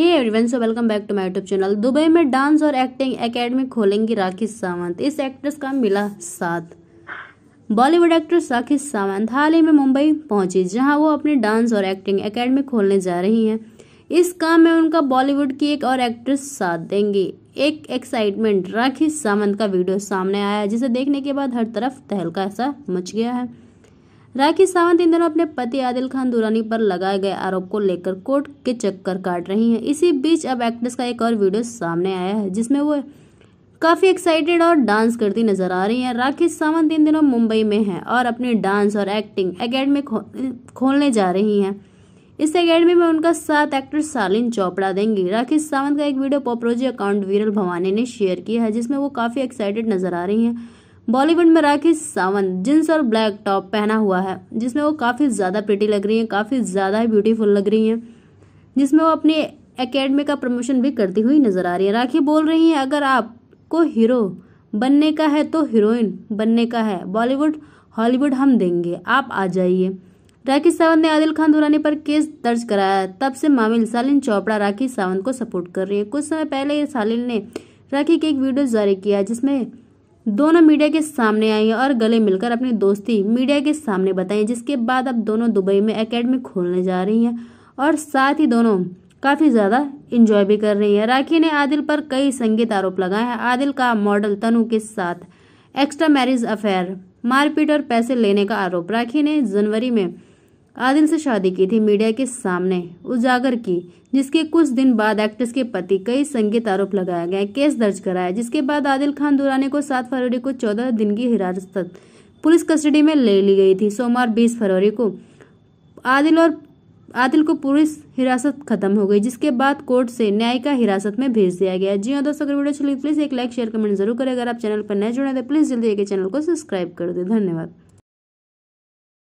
hey everyone so welcome back to my YouTube channel Dubai में dance और acting academy खोलेंगी राखी सावंत इस actress का मिला साथ बॉलीवुड एक्ट्रेस राखी सावंत हाल ही में मुंबई पहुंची जहां वो अपनी डांस और एक्टिंग एकेडमी खोलने जा रही हैं इस काम में उनका बॉलीवुड की एक और एक्ट्रेस साथ देंगी एक एक्साइटमेंट राखी सावंत का वीडियो सामने आया जिसे देखने के बाद हर तरफ तहलका सा मच गया है राखी सावंत इन दिनों अपने पति आदिल खान दुरानी पर लगाए गए आरोप को लेकर कोर्ट के चक्कर काट रही हैं इसी बीच अब एक्ट्रेस का एक और वीडियो सामने आया है जिसमें वो काफ़ी एक्साइटेड और डांस करती नजर आ रही हैं राखी सावंत इन दिनों मुंबई में हैं और अपनी डांस और एक्टिंग अकेडमी खो, खोलने जा रही हैं इस अकेडमी में उनका साथ एक्टर सालिन चोपड़ा देंगी राखी सावंत का एक वीडियो पॉपरोजी अकाउंट वीरल भवानी ने शेयर किया है जिसमें वो काफ़ी एक्साइटेड नजर आ रही हैं बॉलीवुड में राखी सावंत जींस और ब्लैक टॉप पहना हुआ है जिसमें वो काफ़ी ज़्यादा पेटी लग रही हैं काफ़ी ज़्यादा ही ब्यूटीफुल लग रही हैं जिसमें वो अपनी एकेडमी का प्रमोशन भी करती हुई नज़र आ रही है राखी बोल रही हैं अगर आपको हीरो बनने का है तो हीरोइन बनने का है बॉलीवुड हॉलीवुड हम देंगे आप आ जाइए राखी सावंत ने आदिल खान दुरानी पर केस दर्ज कराया तब से मामिल सालिन चोपड़ा राखी सावंत को सपोर्ट कर रही है कुछ समय पहले सालिन ने राखी की एक वीडियो जारी किया जिसमें दोनों मीडिया के सामने आई और गले मिलकर अपनी दोस्ती मीडिया के सामने बताई जिसके बाद अब दोनों दुबई में एकेडमी खोलने जा रही हैं और साथ ही दोनों काफ़ी ज़्यादा इंजॉय भी कर रही हैं राखी ने आदिल पर कई संगीत आरोप लगाए हैं आदिल का मॉडल तनु के साथ एक्स्ट्रा मैरिज अफेयर मारपीट और पैसे लेने का आरोप राखी ने जनवरी में आदिल से शादी की थी मीडिया के सामने उजागर की जिसके कुछ दिन बाद एक्ट्रेस के पति कई संगीत आरोप लगाया गया केस दर्ज कराया जिसके बाद आदिल खान दुरानी को सात फरवरी को चौदह दिन की हिरासत पुलिस कस्टडी में ले ली गई थी सोमवार बीस फरवरी को आदिल और आदिल को पुलिस हिरासत खत्म हो गई जिसके बाद कोर्ट से न्याय का हिरासत में भेज दिया गया जी हाँ दोस्तों अगर वीडियो अच्छी लगी प्लीज़ तो एक लाइक शेयर कमेंट जरूर करें अगर आप चैनल पर नए जुड़े तो प्लीज़ जल्दी एक चैनल को सब्सक्राइब कर दें धन्यवाद